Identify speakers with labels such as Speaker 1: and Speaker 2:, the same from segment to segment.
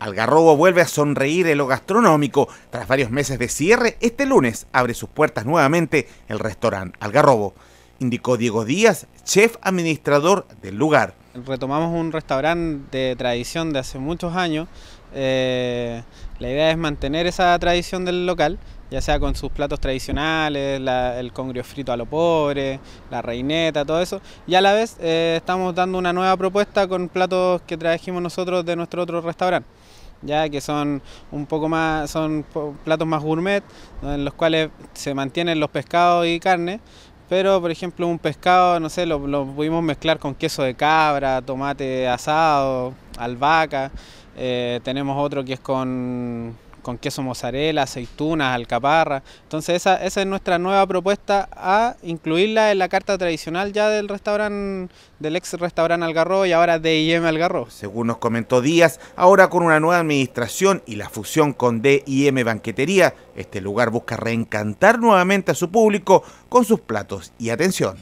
Speaker 1: Algarrobo vuelve a sonreír en lo gastronómico. Tras varios meses de cierre, este lunes abre sus puertas nuevamente el restaurante Algarrobo, indicó Diego Díaz, chef administrador del lugar.
Speaker 2: Retomamos un restaurante de tradición de hace muchos años. Eh, la idea es mantener esa tradición del local, ya sea con sus platos tradicionales, el congrio frito a lo pobre, la reineta, todo eso. Y a la vez eh, estamos dando una nueva propuesta con platos que trajimos nosotros de nuestro otro restaurante ya que son un poco más son platos más gourmet en los cuales se mantienen los pescados y carne pero por ejemplo un pescado no sé lo, pudimos mezclar con queso de cabra tomate asado albahaca eh, tenemos otro que es con con queso mozzarella, aceitunas, alcaparra. Entonces esa, es nuestra nueva propuesta a incluirla en la carta tradicional ya del restaurante, del ex restaurante Algarro y ahora de Algarro. Según
Speaker 1: nos comentó Díaz, ahora con una nueva administración y la fusión con DIM Banquetería, este lugar busca reencantar nuevamente a su público con sus platos y atención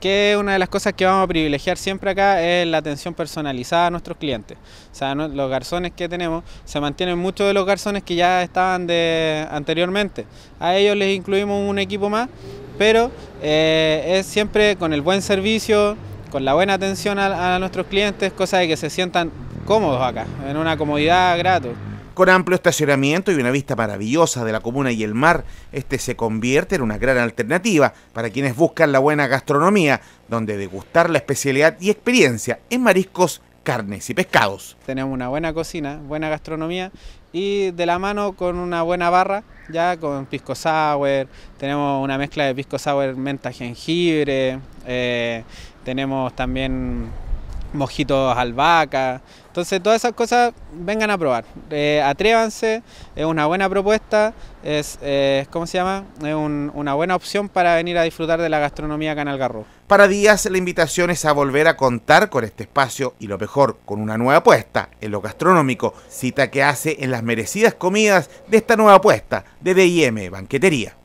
Speaker 2: que una de las cosas que vamos a privilegiar siempre acá es la atención personalizada a nuestros clientes. O sea, los garzones que tenemos se mantienen muchos de los garzones que ya estaban de anteriormente. A ellos les incluimos un equipo más, pero eh, es siempre con el buen servicio, con la buena atención a, nuestros clientes, cosa de que se sientan cómodos acá, en una comodidad grato.
Speaker 1: Con amplio estacionamiento y una vista maravillosa de la comuna y el mar, este se convierte en una gran alternativa para quienes buscan la buena gastronomía, donde degustar la especialidad y experiencia en mariscos, carnes y pescados.
Speaker 2: Tenemos una buena cocina, buena gastronomía y de la mano con una buena barra, ya con pisco sour, tenemos una mezcla de pisco sour, menta, jengibre, eh, tenemos también mojitos albahaca. Entonces todas esas cosas vengan a probar. Eh, atrévanse, es una buena propuesta, es, eh, ¿cómo se llama? Es una buena opción para venir a disfrutar de la gastronomía Canal Garro.
Speaker 1: Para Díaz la invitación es a volver a contar con este espacio y lo mejor, con una nueva apuesta en lo gastronómico, cita que hace en las merecidas comidas de esta nueva apuesta de DIM Banquetería.